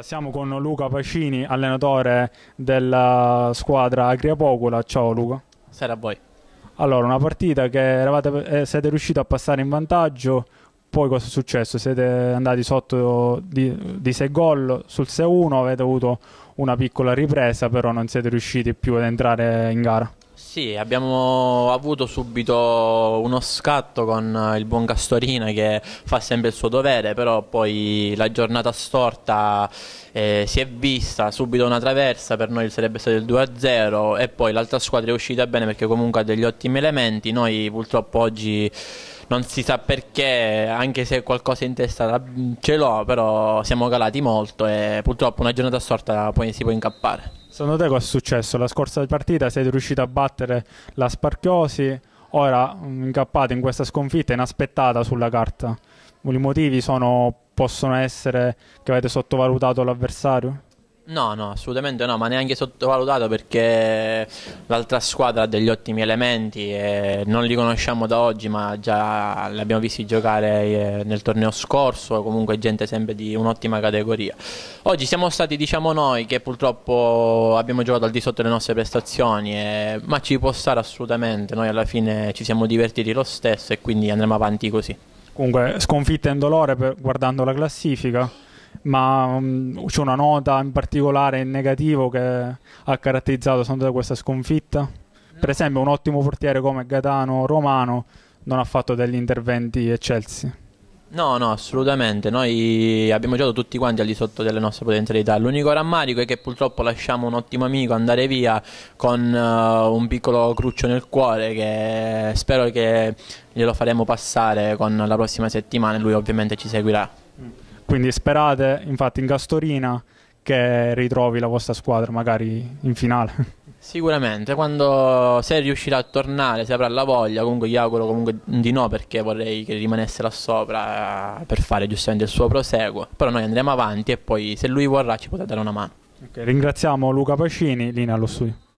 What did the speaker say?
Siamo con Luca Pacini, allenatore della squadra Agriapopola. Ciao Luca. Buonasera a voi. Allora, una partita che eravate, eh, siete riusciti a passare in vantaggio, poi cosa è successo? Siete andati sotto di, di 6 gol sul 6-1, avete avuto una piccola ripresa, però non siete riusciti più ad entrare in gara. Sì, abbiamo avuto subito uno scatto con eh, il buon Castorina che fa sempre il suo dovere, però poi la giornata storta eh, si è vista, subito una traversa, per noi sarebbe stato il 2-0 e poi l'altra squadra è uscita bene perché comunque ha degli ottimi elementi, noi purtroppo oggi non si sa perché, anche se qualcosa in testa ce l'ho, però siamo calati molto e purtroppo una giornata storta poi si può incappare. Secondo te cosa è successo? La scorsa partita siete riusciti a battere la Sparchiosi, ora mm, incappate in questa sconfitta inaspettata sulla carta. I motivi sono, possono essere che avete sottovalutato l'avversario? No, no, assolutamente no, ma neanche sottovalutato perché l'altra squadra ha degli ottimi elementi e non li conosciamo da oggi, ma già li abbiamo visti giocare eh, nel torneo scorso, comunque gente sempre di un'ottima categoria. Oggi siamo stati, diciamo noi, che purtroppo abbiamo giocato al di sotto delle nostre prestazioni, e... ma ci può stare assolutamente, noi alla fine ci siamo divertiti lo stesso e quindi andremo avanti così. Comunque, sconfitta in dolore per... guardando la classifica ma um, c'è una nota in particolare in negativo che ha caratterizzato tanto questa sconfitta? Per esempio un ottimo portiere come Gatano Romano non ha fatto degli interventi eccelsi. No, no, assolutamente. Noi abbiamo giocato tutti quanti al di sotto delle nostre potenzialità. L'unico rammarico è che purtroppo lasciamo un ottimo amico andare via con uh, un piccolo cruccio nel cuore che spero che glielo faremo passare con la prossima settimana e lui ovviamente ci seguirà. Quindi sperate, infatti, in Castorina che ritrovi la vostra squadra magari in finale. Sicuramente, quando se riuscirà a tornare, se avrà la voglia, comunque gli auguro comunque di no perché vorrei che rimanesse là sopra eh, per fare giustamente il suo proseguo, però noi andremo avanti e poi se lui vorrà ci potrà dare una mano. Okay, ringraziamo Luca Pacini, linea allo studio.